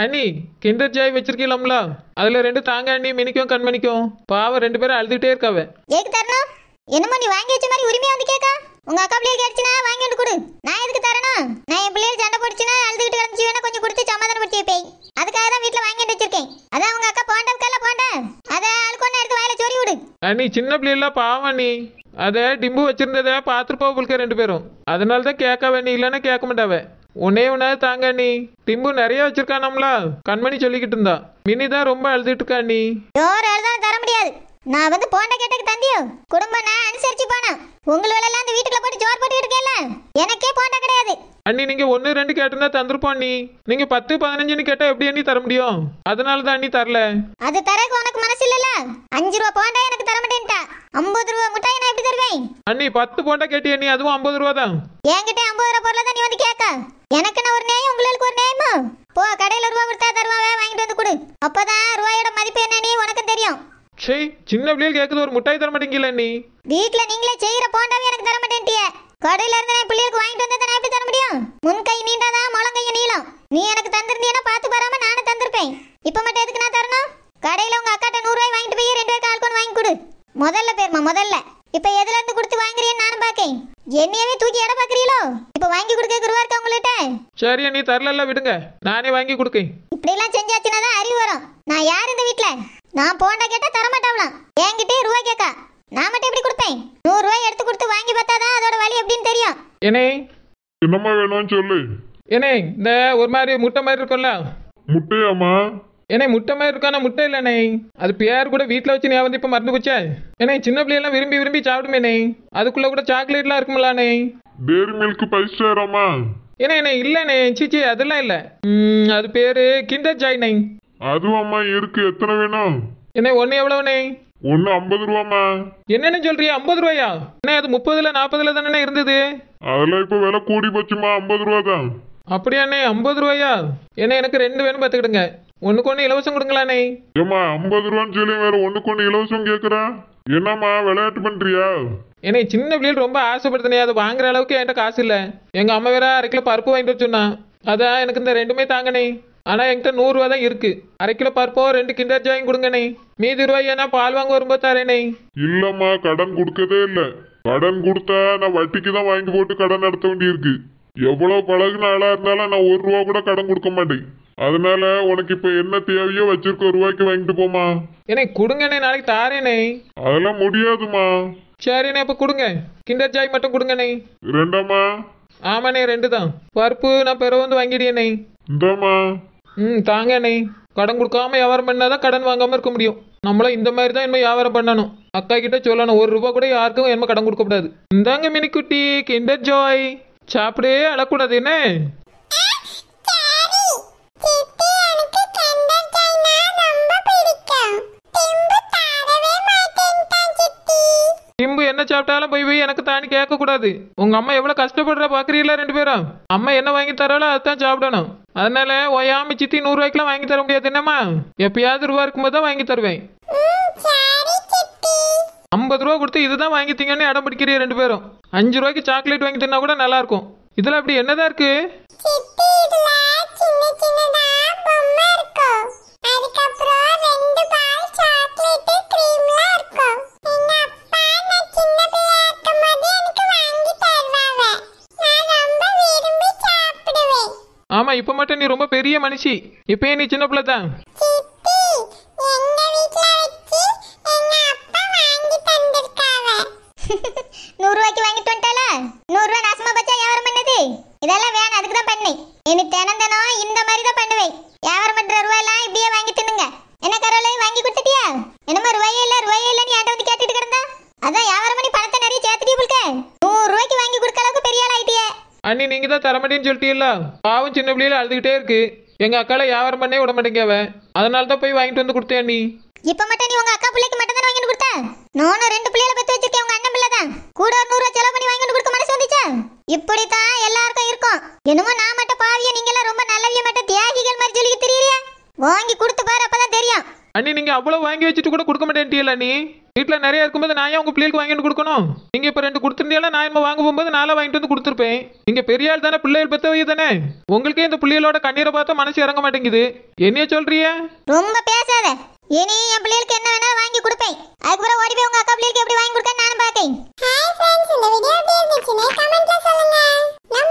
அண்ணி kinder Joy வச்சிருக்கீங்களா அதுல ரெண்டு தாங்க அண்ணி மினிக்கும் கண்மணிக்கும் பாவம் ரெண்டு பேரும் அழுதுகிட்டே இருக்காவ ஏக்கு தரணும் என்னமோ நீ வாங்கி வச்ச மாதிரி உரிமையா வந்து கேட்கா உங்க அக்கா பிள்ளைகள் கிடைச்சுனா வாங்கி வந்து கொடு நான் எதுக்கு தரணும் நான் என் பிள்ளைகள் சண்டை போடுச்சுன்னா அழுதுகிட்டு கிடந்துச்சு வேணா கொஞ்சம் கொடுத்து சமாதானப்படுத்தி வைப்பேன் அதுக்காக தான் வீட்டுல வாங்கி வந்து வச்சிருக்கேன் அதான் உங்க அக்கா போண்டாம் கல்ல போண்டா அத ஆளுக்கு ஒன்னு எடுத்து வாயில சொறி விடு அண்ணி சின்ன பிள்ளைலாம் பாவம் நீ அதை டிம்பு வச்சிருந்ததை பார்த்துருப்பா உங்களுக்கு ரெண்டு பேரும் அதனால கேட்க வேண்டிய இல்லைன்னா கேட்க மாட்டாவே உன்னே ஒன்றா தாங்க நீ டிம்பு நிறைய வச்சிருக்கானாம்ல கண்மணி சொல்லிக்கிட்டு இருந்தா மினி ரொம்ப அழுதுட்டு இருக்கா நீ ஒரு அழுதா தர முடியாது நான் வந்து போண்ட கேட்டக்கு தந்தியோ குடும்பம் நான் அனுசரிச்சு போனேன் உங்களெல்லாம் அந்த வீட்டுக்குள்ள போட்டு ஜோர் போட்டுக்கிட்டு இருக்கேல்ல எனக்கே போண்டா கிடையாது அண்ணி நீங்க ஒன்னு ரெண்டு கேட்டிருந்தா தந்துருப்போம் நீ நீங்க பத்து பதினஞ்சுன்னு கேட்டா எப்படி அண்ணி தர முடியும் அதனால தான் அண்ணி தரல அது தரக்கு உனக்கு மனசு இல்லல அஞ்சு ரூபா போண்டா எனக்கு தர மாட்டேன்ட்டா ஐம்பது அண்ணி பத்து போண்டா கேட்டிய நீ அதுவும் ஐம்பது ரூபா தான் என்கிட்ட ஐம்பது ரூபா பொருளை தான் நீ வந்து கேட்க எனக்கு நான் ஒரு நேயம் உங்களுக்கு ஒரு நியாயமா போ கடையில ரூபா கொடுத்தா தருவாவே வாங்கிட்டு வந்து கொடு அப்பதான் ரூபாயோட மதிப்பு என்ன நீ உனக்கு தெரியும் சே சின்ன பிள்ளைகள் கேட்குது ஒரு முட்டாய் தர மாட்டேங்கல நீ வீட்டில் நீங்களே செய்கிற போண்டாவே எனக்கு தர மாட்டேன்ட்டியே கடையில இருந்து நான் பிள்ளைகளுக்கு வாங்கிட்டு வந்து நான் எப்படி தர முடியும் முன் கை நீண்டாதான் முழங்கைய நீளம் நீ எனக்கு தந்திருந்தீனா பார்த்து பராம நானும் தந்திருப்பேன் இப்போ மட்டும் எதுக்கு நான் தரணும் கடையில் உங்க அக்காட்ட ரூபாய் வாங்கிட்டு போய் ரெண்டு பேருக்கு ஆளுக்கு வாங்கி கொடு முதல்ல பேருமா முதல்ல இப்போ எதுல இருந்து கொடுத்து வாங்குறியே நானும் பாக்கேன் என்னையவே தூக்கி எடை பாக்குறீங்களோ இப்போ வாங்கி கொடுக்க குருவா இருக்கா உங்கள்கிட்ட சரி நீ தரல விடுங்க நானே வாங்கி கொடுக்கேன் இப்படி எல்லாம் செஞ்சாச்சுன்னா தான் அறிவு வரும் நான் யார் இந்த வீட்டுல நான் போண்டா கேட்டா தரமாட்டாவலாம் என்கிட்டே ரூபாய் கேட்கா நான் மட்டும் எப்படி கொடுத்தேன் நூறு ரூபாய் எடுத்து கொடுத்து வாங்கி பார்த்தாதான் அதோட வழி எப்படின்னு தெரியும் என்னே என்னம்மா வேணும்னு சொல்லு என்னே இந்த ஒரு மாதிரி முட்டை மாதிரி இருக்கும்ல முட்டையாமா ஏன்னா முட்டை மாதிரி இருக்கானா முட்டை இல்லைண்ணே அது பேர் கூட வீட்டில் வச்சு வந்து இப்போ மறந்து போச்சே ஏன்னா சின்ன பிள்ளையெல்லாம் விரும்பி விரும்பி சாப்பிடுமேண்ணே அதுக்குள்ளே கூட சாக்லேட்லாம் இருக்கும்லாண்ணே டேரி மில்க் பைசாராமா ஏன்னா என்ன இல்லைண்ணே சீச்சி அதெல்லாம் இல்லை அது பேர் கிண்டர் ஜாய்ண்ணே அதுவாம்மா இருக்கு எத்தனை வேணும் என்ன ஒன்று எவ்வளோண்ணே ஒன்று ஐம்பது ரூபாம்மா என்னென்னு சொல்றியா ஐம்பது ரூபாயா என்ன அது முப்பதுல நாற்பதுல தானே இருந்தது அதெல்லாம் இப்போ விலை கூடி போச்சுமா ஐம்பது ரூபா தான் அப்படியாண்ணே ஐம்பது ரூபாயா ஏன்னா எனக்கு ரெண்டு வேணும் பார்த்துக்கிடுங்க ஒண்ணுக்கு ஒண்ணு இலவசம் கொடுங்களானே ஏமா ஐம்பது ரூபான்னு சொல்லி வேற ஒண்ணுக்கு ஒண்ணு இலவசம் கேக்குறேன் என்னம்மா விளையாட்டு பண்றியா என்னை சின்ன பிள்ளைகள் ரொம்ப ஆசைப்படுத்தினே அது வாங்குற அளவுக்கு என்கிட்ட காசு இல்ல எங்க அம்மா வேற அரை கிலோ பருப்பு வாங்கிட்டு வச்சுனா அதான் எனக்கு இந்த ரெண்டுமே தாங்கண்ணே ஆனா என்கிட்ட நூறு ரூபா தான் இருக்கு அரை கிலோ பருப்போ ரெண்டு கிண்டர் ஜாயின் கொடுங்கண்ணே மீதி ரூபாய் ஏன்னா பால் வாங்க வரும்போது தரேனே இல்லம்மா கடன் கொடுக்கதே இல்ல கடன் கொடுத்தா நான் வட்டிக்கு தான் வாங்கி போட்டு கடன் நடத்த வேண்டியிருக்கு எவ்வளவு பழகுன ஆளா இருந்தாலும் நான் ஒரு ரூபா கூட கடன் கொடுக்க மாட்டேன் அதனால உனக்கு இப்ப என்ன தேவையோ வச்சிருக்கோ ரூபாய்க்கு வாங்கிட்டு போமா என்னை கொடுங்கண்ணே நாளைக்கு தாரேனே அதெல்லாம் முடியாதுமா சரிண்ணே இப்ப கொடுங்க கிண்டர் ஜாய் மட்டும் கொடுங்கண்ணே ரெண்டாமா ஆமாண்ணே ரெண்டு தான் பருப்பு நான் பெற வந்து வாங்கிடியண்ணே இந்தாமா ம் தாங்கண்ணே கடன் கொடுக்காம வியாபாரம் பண்ணாதான் கடன் வாங்காம இருக்க முடியும் நம்மளும் இந்த மாதிரி தான் இனிமேல் வியாபாரம் பண்ணணும் அக்கா கிட்ட சொல்லணும் ஒரு ரூபா கூட யாருக்கும் என்ன கடன் கொடுக்கக்கூடாது இந்தாங்க மினிக்குட்டி கிண்டர் ஜாய் சாப்பிடே அழக்கூடாது என்ன டிம்பு என்ன சாப்பிட்டாலும் போய் போய் எனக்கு தானி கேட்க கூடாது உங்க அம்மா எவ்வளவு கஷ்டப்படுற பாக்குறீங்களா ரெண்டு பேரும் அம்மா என்ன வாங்கி தராலோ அதுதான் சாப்பிடணும் அதனால ஓயாம சித்தி நூறு ரூபாய்க்குலாம் வாங்கி தர முடியாது என்னம்மா எப்பயாவது ரூபா இருக்கும்போது தான் வாங்கி தருவேன் ஐம்பது ரூபா கொடுத்து இதுதான் வாங்கித்தீங்கன்னு இடம் பிடிக்கிறீ ரெண்டு பேரும் அஞ்சு ரூபாய்க்கு சாக்லேட் வாங்கி தின்னா கூட நல்லா இருக்கும் இதுல அப்படி என்னதான் இருக்கு ஆமா இப்ப மட்டும் நீ ரொம்ப பெரிய மனுஷி இப்ப நீ சின்ன பிள்ளை தான் வாங்கிட்டு வந்துட்டால இதெல்லாம் வேணாம் அதுக்கு தான் பண்ணி இனி தினம் இந்த மாதிரி அண்ணி நீங்க தான் தரமாட்டேன்னு சொல்லிட்டீங்களா பாவம் சின்ன பிள்ளையில அழுதுகிட்டே இருக்கு எங்க அக்கால வியாபாரம் பண்ணே விட மாட்டேங்க அவன் அதனால தான் போய் வாங்கிட்டு வந்து கொடுத்தேன் நீ இப்ப மட்டும் நீ உங்க அக்கா பிள்ளைக்கு மட்டும் தான் வாங்கிட்டு கொடுத்த நானும் ரெண்டு பிள்ளைகளை பெத்து வச்சிருக்கேன் உங்க அண்ணன் பிள்ளை தான் கூட ஒரு நூறு செலவு பண்ணி வாங்கிட்டு கொடுக்க மனசு வந்துச்சா இப்படித்தான் எல்லாருக்கும் இருக்கும் என்னமோ நான் மட்டும் பாவிய நீங்க எல்லாம் ரொம்ப நல்லவிய மட்டும் தியாகிகள் மாதிரி சொல்லிக்க தெரியலையா வாங்கி கொடுத்து பாரு அப்பதான் தெரியும் அண்ணி நீங்க அவ்வளவு வாங்கி வச்சுட்டு கூட கொடுக்க மாட்டேன்ட்டீங்களா நீ வீட்டில் நிறைய இருக்கும்போது நான் ஏன் உங்கள் பிள்ளைக்கு வாங்கிட்டு கொடுக்கணும் நீங்க இப்ப ரெண்டு கொடுத்துருந்தீங்களா நான் என்ன வாங்க போகும்போது நாளாக வாங்கிட்டு வந்து கொடுத்துருப்பேன் நீங்கள் பெரிய ஆள் தானே பிள்ளைகள் பெற்றவைய தானே உங்களுக்கே இந்த பிள்ளைகளோட கண்ணீரை பார்த்தா மனசு இறங்க மாட்டேங்குது என்னைய சொல்றிய ரொம்ப பேசாத இனி என் பிள்ளைகளுக்கு என்ன வேணாலும் வாங்கி கொடுப்பேன் அதுக்கப்புறம் ஓடி போய் உங்க அக்கா பிள்ளைகளுக்கு எப்படி வாங்கி கொடுக்க நானும் பார்த்தேன்